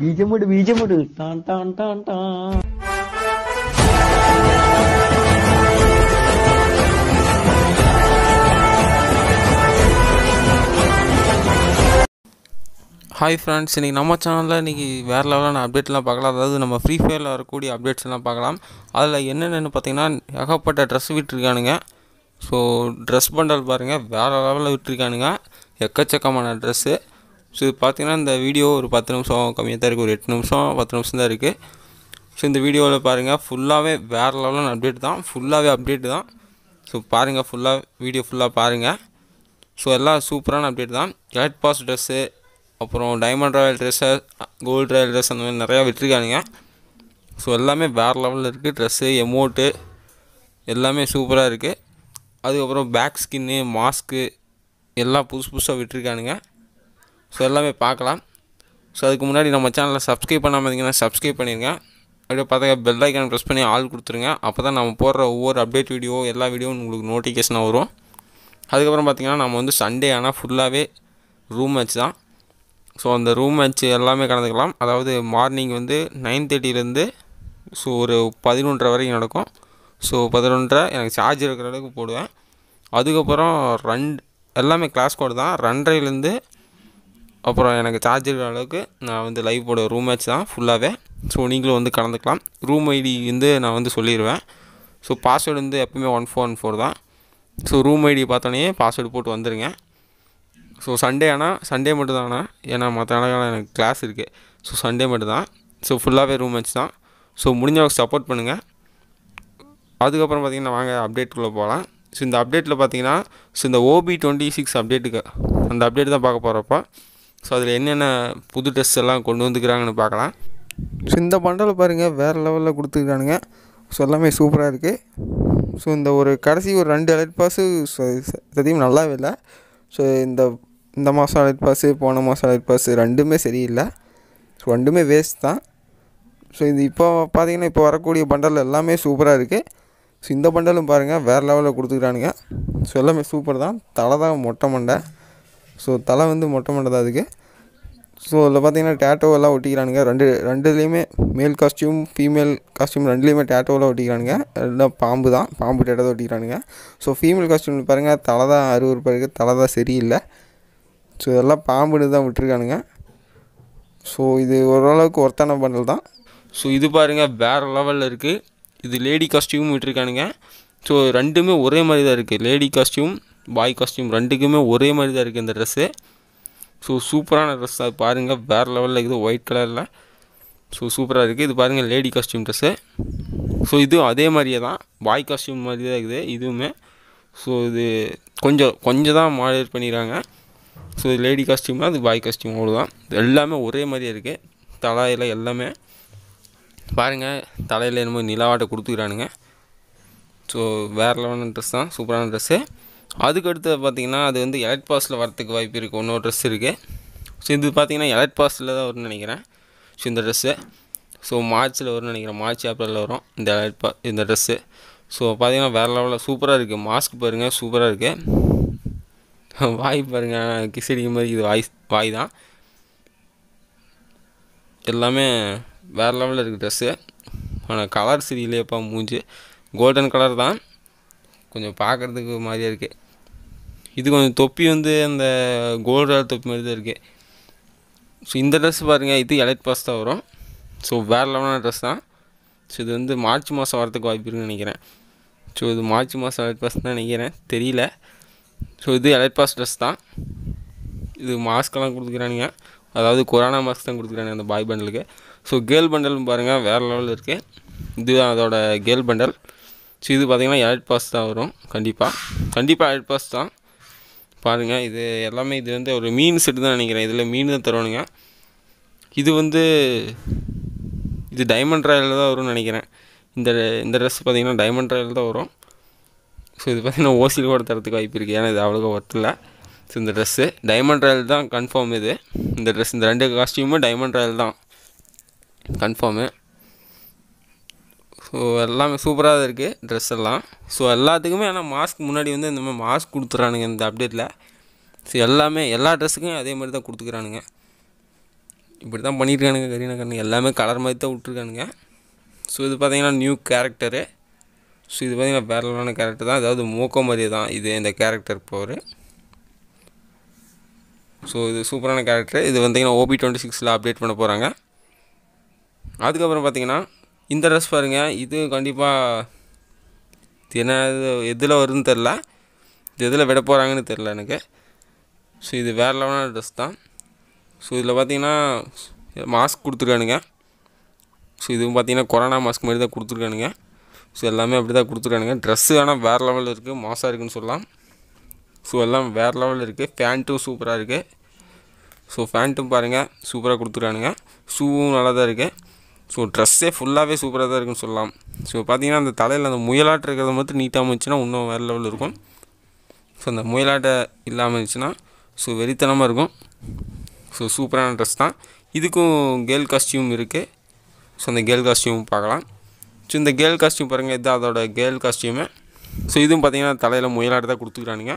பீஜமுடு பீஜமுடு டான் டான் டான் டான் ஹாய் ஃப்ரெண்ட்ஸ் இன்றைக்கி நம்ம சேனலில் இன்றைக்கி வேறு லெவலான அப்டேட்லாம் பார்க்கலாம் அதாவது நம்ம ஃப்ரீ ஃபயரில் வரக்கூடிய அப்டேட்ஸ்லாம் பார்க்கலாம் அதில் என்னென்னு பார்த்தீங்கன்னா ஏகப்பட்ட ட்ரெஸ் விட்டுருக்கானுங்க ஸோ ட்ரெஸ் பண்டல் பாருங்கள் வேறு லெவலில் விட்டுருக்கானுங்க எக்கச்சக்கமான ட்ரெஸ்ஸு ஸோ இது பார்த்திங்கன்னா இந்த வீடியோ ஒரு பத்து நிமிஷம் கம்மியாக தான் இருக்குது ஒரு எட்டு நிமிஷம் பத்து நிமிஷம் தான் இருக்குது ஸோ இந்த வீடியோவில் பாருங்கள் ஃபுல்லாகவே வேறு லெவலான அப்டேட் தான் ஃபுல்லாகவே அப்டேட் தான் ஸோ பாருங்கள் ஃபுல்லாக வீடியோ ஃபுல்லாக பாருங்கள் ஸோ எல்லாம் சூப்பரான அப்டேட் தான் எலக்ட் பாஸ் ட்ரெஸ்ஸு அப்புறம் diamond royal dress gold royal dress அந்த மாதிரி நிறையா விட்டுருக்கானுங்க ஸோ எல்லாமே வேறு லெவலில் இருக்குது ட்ரெஸ்ஸு எமோட்டு எல்லாமே சூப்பராக இருக்குது அதுக்கப்புறம் பேக் ஸ்கின்னு மாஸ்க்கு எல்லாம் புதுசு புதுசாக விட்டுருக்கானுங்க ஸோ எல்லாமே பார்க்கலாம் ஸோ அதுக்கு முன்னாடி நம்ம சேனலில் சப்ஸ்கிரைப் பண்ணாமல் இருந்தீங்கன்னா சப்ஸ்கிரைப் பண்ணிடுங்க அப்படியே பார்த்தா பெல் ஐக்கான் ப்ரெஸ் பண்ணி ஆள் கொடுத்துருங்க அப்போ தான் நம்ம போடுற ஒவ்வொரு அப்டேட் வீடியோ எல்லா வீடியோவும் உங்களுக்கு நோட்டிஃபிகேஷனாக வரும் அதுக்கப்புறம் பார்த்திங்கன்னா நம்ம வந்து சண்டே ஆனால் ஃபுல்லாகவே ரூம் மேட்ச் தான் ஸோ அந்த ரூம் மேட்ச் எல்லாமே கலந்துக்கலாம் அதாவது மார்னிங் வந்து நைன் தேர்ட்டிலேருந்து ஸோ ஒரு பதினொன்றரை வரைக்கும் நடக்கும் ஸோ பதினொன்றரை எனக்கு சார்ஜ் இருக்கிற அளவுக்கு போடுவேன் அதுக்கப்புறம் ரன் எல்லாமே கிளாஸ் கோடு தான் ரெண்டரைலேருந்து அப்புறம் எனக்கு சார்ஜர் அளவுக்கு நான் வந்து லைவ் போட ரூம் மேட்ச் தான் ஃபுல்லாகவே ஸோ நீங்களும் வந்து கலந்துக்கலாம் ரூம் ஐடி வந்து நான் வந்து சொல்லிடுவேன் ஸோ பாஸ்வேர்டு வந்து எப்பவுமே ஒன் ஃபோர் ஒன் ஃபோர் தான் ஸோ ரூம் ஐடி பார்த்தோன்னே பாஸ்வேர்டு போட்டு வந்துடுங்க ஸோ சண்டே ஆனால் சண்டே மட்டும் தானா ஏன்னா மற்ற நாளாக எனக்கு கிளாஸ் இருக்குது ஸோ சண்டே மட்டும்தான் ஸோ ஃபுல்லாகவே ரூம் மேட்ச் தான் ஸோ முடிஞ்சவங்க சப்போர்ட் பண்ணுங்கள் அதுக்கப்புறம் பார்த்திங்கன்னா வாங்க அப்டேட்டுக்குள்ளே போகலாம் ஸோ இந்த அப்டேட்டில் பார்த்தீங்கன்னா ஸோ இந்த ஓபி டுவெண்ட்டி சிக்ஸ் அப்டேட்டுக்கு அந்த அப்டேட் தான் பார்க்க போகிறப்போ ஸோ அதில் என்னென்ன புது ட்ரெஸ் எல்லாம் கொண்டு வந்துக்கிறாங்கன்னு பார்க்கலாம் ஸோ இந்த பண்டலில் பாருங்கள் வேறு லெவலில் கொடுத்துருக்கானுங்க ஸோ எல்லாமே சூப்பராக இருக்குது ஸோ இந்த ஒரு கடைசி ஒரு ரெண்டு அலைட் பாஸு சத்தியம் நல்லாவே இல்லை ஸோ இந்த இந்த மாதம் அலைட் பாஸு போன மாதம் அலைட் பாஸு ரெண்டுமே சரியில்லை ஸோ ரெண்டுமே வேஸ்ட் தான் ஸோ இது இப்போ பார்த்தீங்கன்னா இப்போ வரக்கூடிய பண்டல் எல்லாமே சூப்பராக இருக்குது ஸோ இந்த பண்டலும் பாருங்கள் வேறு லெவலில் கொடுத்துக்கிறானுங்க ஸோ எல்லாமே சூப்பர் தான் தலை தான் மொட்டை மண்டை ஸோ தலை வந்து மொட்டை மொட்டை தான் அதுக்கு ஸோ அதில் பார்த்தீங்கன்னா டேட்டோவெல்லாம் ஒட்டிக்கிறானுங்க ரெண்டு ரெண்டுலேயுமே மேல் காஸ்டியூம் ஃபீமேல் காஸ்டியூம் ரெண்டுலேயுமே டேட்டோவெல்லாம் ஒட்டிக்கிறானுங்க எல்லாம் பாம்பு தான் பாம்பு டேட்டோ தான் ஒட்டிக்கிறானுங்க ஸோ ஃபீமேல் காஸ்டியூம் பாருங்கள் தலை தான் அறுவறுப்பாக இருக்குது தலை தான் சரியில்லை ஸோ இதெல்லாம் பாம்புன்னு தான் விட்டுருக்கானுங்க ஸோ இது ஓரளவுக்கு ஒர்த்தான பண்டல் தான் ஸோ இது பாருங்கள் வேறு லெவலில் இருக்குது இது லேடி காஸ்டியூம் விட்டுருக்கானுங்க ஸோ ரெண்டுமே ஒரே மாதிரி தான் இருக்குது லேடி காஸ்டியூம் பாய் காஸ்டியூம் ரெண்டுக்குமே ஒரே மாதிரி தான் இருக்குது இந்த ட்ரெஸ்ஸு ஸோ சூப்பரான ட்ரெஸ் அது பாருங்கள் வேறு லெவலில் இருக்குது ஒயிட் கலரில் ஸோ சூப்பராக இருக்குது இது பாருங்கள் லேடி காஸ்டியூம் ட்ரெஸ்ஸு ஸோ இதுவும் அதே மாதிரியே தான் பாய் காஸ்டியூம் மாதிரி தான் இருக்குது இதுவுமே ஸோ இது கொஞ்சம் கொஞ்சம் தான் மாடல் பண்ணிடுறாங்க ஸோ இது லேடி காஸ்டியூம்னா அது பாய் காஸ்டியூம் அவ்வளோதான் எல்லாமே ஒரே மாதிரியே இருக்குது தலையில் எல்லாமே பாருங்கள் தலையில் என்னமோ நிலவாட்டை கொடுத்துக்கிறானுங்க ஸோ வேறு லெவலான ட்ரெஸ் தான் சூப்பரான ட்ரெஸ்ஸு அதுக்கடுத்து பார்த்திங்கன்னா அது வந்து எலட் பாஸில் வரத்துக்கு வாய்ப்பு இருக்குது இன்னொரு ட்ரெஸ் இருக்குது ஸோ இது பார்த்திங்கன்னா எலட் பாஸில் தான் வரும்னு நினைக்கிறேன் ஸோ இந்த ட்ரெஸ்ஸு ஸோ மார்ச்சில் வரும்னு நினைக்கிறேன் மார்ச் ஏப்ரலில் வரும் இந்த எலட் பா இந்த ட்ரெஸ்ஸு ஸோ பார்த்திங்கன்னா வேறு லெவலில் சூப்பராக இருக்குது மாஸ்க் பாருங்கள் சூப்பராக இருக்குது வாய் பாருங்கள் கிசடிக்கு மாதிரி இது வாய் வாய் தான் எல்லாமே வேறு லெவலில் இருக்குது ட்ரெஸ்ஸு ஆனால் கலர் சரியில்லையப்பா மூஞ்சி கோல்டன் கலர் தான் கொஞ்சம் பார்க்குறதுக்கு மாதிரியே இருக்குது இது கொஞ்சம் தொப்பி வந்து அந்த கலர் தொப்பி மாதிரி தான் இருக்குது ஸோ இந்த ட்ரெஸ் பாருங்கள் இது எலக்ட் பாஸ் தான் வரும் ஸோ வேறு லெவலான ட்ரெஸ் தான் ஸோ இது வந்து மார்ச் மாதம் வரத்துக்கு வாய்ப்பு இருக்குன்னு நினைக்கிறேன் ஸோ இது மார்ச் மாதம் எலக்ட் பாஸ் தான் நினைக்கிறேன் தெரியல ஸோ இது எலக்ட் பாஸ் ட்ரெஸ் தான் இது மாஸ்க்கெல்லாம் கொடுத்துக்கிறானுங்க அதாவது கொரோனா மாஸ்க் தான் கொடுக்குறாங்க அந்த பாய் பண்டலுக்கு ஸோ கேர்ள் பண்டல் பாருங்கள் வேறு லெவலில் இருக்குது இது அதோடய கேர்ள் பண்டல் ஸோ இது பார்த்திங்கன்னா ஆட் பாஸ் தான் வரும் கண்டிப்பாக கண்டிப்பாக ஆட் பாஸ் தான் பாருங்கள் இது எல்லாமே இது வந்து ஒரு மீன் செட்டு தான் நினைக்கிறேன் இதில் மீன் தான் தருவானுங்க இது வந்து இது டைமண்ட் ராயலில் தான் வரும்னு நினைக்கிறேன் இந்த இந்த ட்ரெஸ் பார்த்திங்கன்னா டைமண்ட் ராயல் தான் வரும் ஸோ இது பார்த்திங்கன்னா ஓசியில் கூட தரத்துக்கு வாய்ப்பு இருக்குது ஏன்னா இது அவ்வளோக்கா ஒர்த்தில் ஸோ இந்த ட்ரெஸ்ஸு டைமண்ட் ராயல் தான் கன்ஃபார்ம் இது இந்த ட்ரெஸ் இந்த ரெண்டு காஸ்டியூமும் டைமண்ட் ராயல் தான் கன்ஃபார்மு ஸோ எல்லாமே சூப்பராக தான் இருக்குது ட்ரெஸ் எல்லாம் ஸோ எல்லாத்துக்குமே ஆனால் மாஸ்க் முன்னாடி வந்து இந்த மாதிரி மாஸ்க் கொடுத்துறானுங்க இந்த அப்டேட்டில் ஸோ எல்லாமே எல்லா ட்ரெஸ்ஸுக்கும் அதே மாதிரி தான் கொடுத்துக்கிறானுங்க இப்படி தான் பண்ணியிருக்கானுங்க கரீனா கண்ணு எல்லாமே கலர் மாதிரி தான் விட்ருக்கானுங்க ஸோ இது பார்த்திங்கன்னா நியூ கேரக்டரு ஸோ இது பார்த்திங்கன்னா வேறலான கேரக்டர் தான் அதாவது மூக்க மாதிரி தான் இது இந்த கேரக்டர் போர் ஸோ இது சூப்பரான கேரக்டர் இது வந்திங்கன்னா ஓபி டுவெண்ட்டி சிக்ஸில் அப்டேட் பண்ண போகிறாங்க அதுக்கப்புறம் பார்த்திங்கன்னா இந்த ட்ரெஸ் பாருங்கள் இது கண்டிப்பாக என்ன எதில் வருதுன்னு தெரில இது எதில் விட போகிறாங்கன்னு தெரில எனக்கு ஸோ இது வேறு லெவலான ட்ரெஸ் தான் ஸோ இதில் பார்த்தீங்கன்னா மாஸ்க் கொடுத்துருக்கானுங்க ஸோ இதுவும் பார்த்தீங்கன்னா கொரோனா மாஸ்க் மாதிரி தான் கொடுத்துருக்கானுங்க ஸோ எல்லாமே அப்படி தான் கொடுத்துருக்கானுங்க ட்ரெஸ்ஸு ஆனால் வேறு லெவலில் இருக்குது மாசாக இருக்குதுன்னு சொல்லலாம் ஸோ எல்லாம் வேறு லெவலில் இருக்குது ஃபேண்ட்டும் சூப்பராக இருக்குது ஸோ ஃபேண்ட்டும் பாருங்கள் சூப்பராக கொடுத்துருக்கானுங்க ஷூவும் நல்லா தான் இருக்குது ஸோ ட்ரெஸ்ஸே ஃபுல்லாகவே சூப்பராக தான் இருக்குன்னு சொல்லலாம் ஸோ பார்த்தீங்கன்னா அந்த தலையில் அந்த முயலாட்டம் இருக்கிறத மட்டும் நீட்டாக இருந்துச்சுன்னா இன்னும் வேறு லெவலில் இருக்கும் ஸோ அந்த முயலாட்டை இல்லாமல் இருந்துச்சுன்னா ஸோ வெறித்தனமாக இருக்கும் ஸோ சூப்பரான ட்ரெஸ் தான் இதுக்கும் கேர்ள் காஸ்டியூம் இருக்குது ஸோ அந்த கேர்ள் காஸ்டியூம் பார்க்கலாம் ஸோ இந்த கேர்ள் காஸ்டியூம் பாருங்கள் இதுதான் அதோட கேர்ள் காஸ்டியூமே ஸோ இதுவும் பார்த்தீங்கன்னா தலையில் முயலாட்டம் தான் கொடுத்துக்கிறானுங்க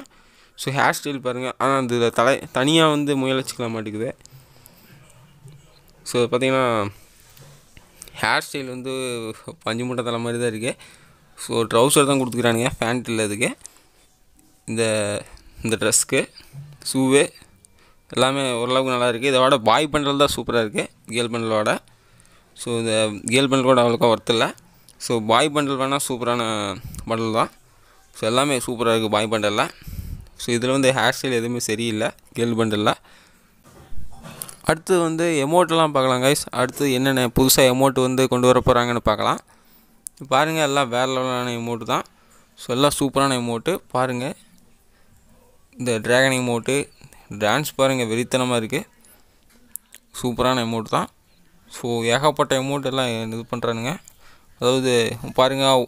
ஸோ ஹேர் ஸ்டைல் பாருங்கள் ஆனால் அந்த தலை தனியாக வந்து முயலச்சிக்கலாம் மாட்டேங்குது ஸோ பார்த்திங்கன்னா ஹேர் ஸ்டைல் வந்து பஞ்சு மூட்டை தலை மாதிரி தான் இருக்குது ஸோ ட்ரௌசர் தான் கொடுத்துக்கிறானுங்க ஃபேண்ட் இல்லை இந்த இந்த ட்ரெஸ்க்கு ஷூவு எல்லாமே ஓரளவுக்கு நல்லா இருக்குது இதோட பாய் பண்டல் தான் சூப்பராக இருக்குது கேர்ள் பண்டலோட ஸோ இந்த கேர்ள் பண்டல் கூட அவ்வளோக்கா ஒர்த்து இல்லை ஸோ பாய் பண்டல் வேணால் சூப்பரான பண்டல் தான் ஸோ எல்லாமே சூப்பராக இருக்குது பாய் பண்டலில் ஸோ இதில் வந்து ஹேர் ஸ்டைல் எதுவுமே சரியில்லை கேர்ள் பண்டலில் அடுத்து வந்து எமௌண்ட்லாம் பார்க்கலாம் கைஸ் அடுத்து என்னென்ன புதுசாக எமோட் வந்து கொண்டு வர போகிறாங்கன்னு பார்க்கலாம் பாருங்கள் எல்லாம் வேறு லெவலான எமோட்டு தான் ஸோ எல்லாம் சூப்பரான எமோட்டு பாருங்கள் இந்த ட்ராகன் எமோட்டு டான்ஸ் பாருங்கள் வெறித்தனமாக இருக்குது சூப்பரான எமௌண்ட் தான் ஸோ ஏகப்பட்ட எமௌண்ட் எல்லாம் இது பண்ணுறானுங்க அதாவது பாருங்கள்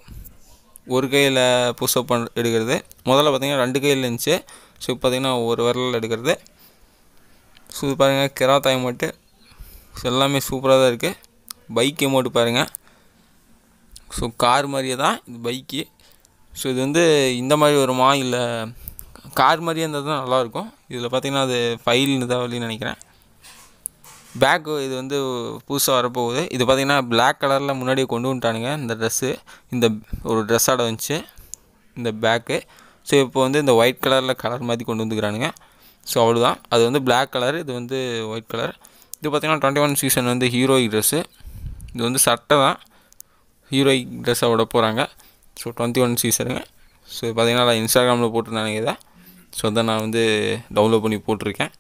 ஒரு கையில் புதுசாக பண் எடுக்கிறது முதல்ல பார்த்திங்கன்னா ரெண்டு கையில் இருந்துச்சு ஸோ இப்போ பார்த்திங்கன்னா ஒரு விரலில் எடுக்கிறது ஸோ இது பாருங்கள் கெராத்தா மட்டு எல்லாமே சூப்பராக தான் இருக்குது பைக் மோட்டு பாருங்கள் ஸோ கார் மாதிரியே தான் இது பைக்கு ஸோ இது வந்து இந்த மாதிரி வருமா இல்லை கார் மாதிரியே இருந்தால் தான் நல்லாயிருக்கும் இதில் பார்த்திங்கன்னா அது ஃபைல் இதாகலன்னு நினைக்கிறேன் பேக்கு இது வந்து புதுசாக வரப்போகுது இது பார்த்திங்கன்னா பிளாக் கலரில் முன்னாடியே கொண்டு வந்துட்டானுங்க இந்த ட்ரெஸ்ஸு இந்த ஒரு ட்ரெஸ்ஸோட வந்துச்சு இந்த பேக்கு ஸோ இப்போ வந்து இந்த ஒயிட் கலரில் கலர் மாதிரி கொண்டு வந்துக்கிறானுங்க ஸோ அவ்வளோதான் அது வந்து பிளாக் கலர் இது வந்து ஒயிட் கலர் இது பார்த்திங்கன்னா டுவெண்ட்டி ஒன் சீசன் வந்து ஹீரோயிக் ட்ரெஸ்ஸு இது வந்து சட்டை தான் ஹீரோயிக் ட்ரெஸ்ஸோட போகிறாங்க ஸோ டுவெண்ட்டி ஒன் சீசனுங்க ஸோ பார்த்திங்கன்னா நான் இன்ஸ்டாகிராமில் போட்டிருந்தேன் இதை ஸோ அதை நான் வந்து டவுன்லோட் பண்ணி போட்டிருக்கேன்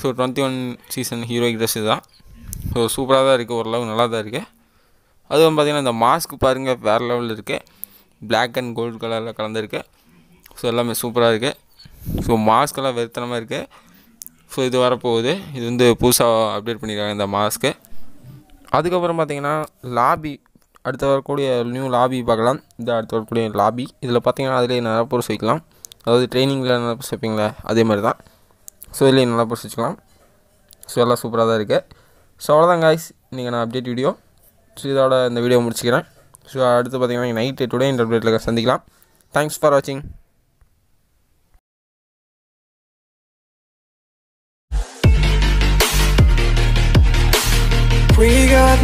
so twenty one season heroic dress தான் ஸோ சூப்பராக தான் இருக்குது ஓரளவு நல்லா தான் இருக்குது அதுவும் பார்த்திங்கன்னா இந்த மாஸ்க் பாருங்கள் வேறு லெவலில் இருக்குது பிளாக் அண்ட் கோல்டு கலரில் கலந்துருக்கு ஸோ எல்லாமே சூப்பராக இருக்குது ஸோ மாஸ்க்கெல்லாம் வெறுத்தனமாக இருக்குது ஸோ இது வரப்போகுது இது வந்து புதுசாக அப்டேட் பண்ணியிருக்காங்க இந்த மாஸ்க்கு அதுக்கப்புறம் பார்த்திங்கன்னா லாபி அடுத்த வரக்கூடிய நியூ லாபி பார்க்கலாம் இந்த அடுத்து வரக்கூடிய லாபி இதில் பார்த்திங்கன்னா அதிலே நல்லா பொருள் வைக்கலாம் அதாவது ட்ரைனிங்கில் நல்லா பொருள் வைப்பீங்களே அதே மாதிரி தான் ஸோ இதிலேயே நல்லா பொருள் வச்சுக்கலாம் ஸோ எல்லாம் சூப்பராக தான் இருக்குது ஸோ அவ்வளோதான் காய்ஸ் இன்றைக்கி நான் அப்டேட் வீடியோ ஸோ இதோட இந்த வீடியோ முடிச்சுக்கிறேன் ஸோ அடுத்து பார்த்திங்கன்னா நைட்டு டுடே அப்டேட்டில் சந்திக்கலாம் தேங்க்ஸ் ஃபார் வாட்சிங்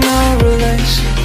no relation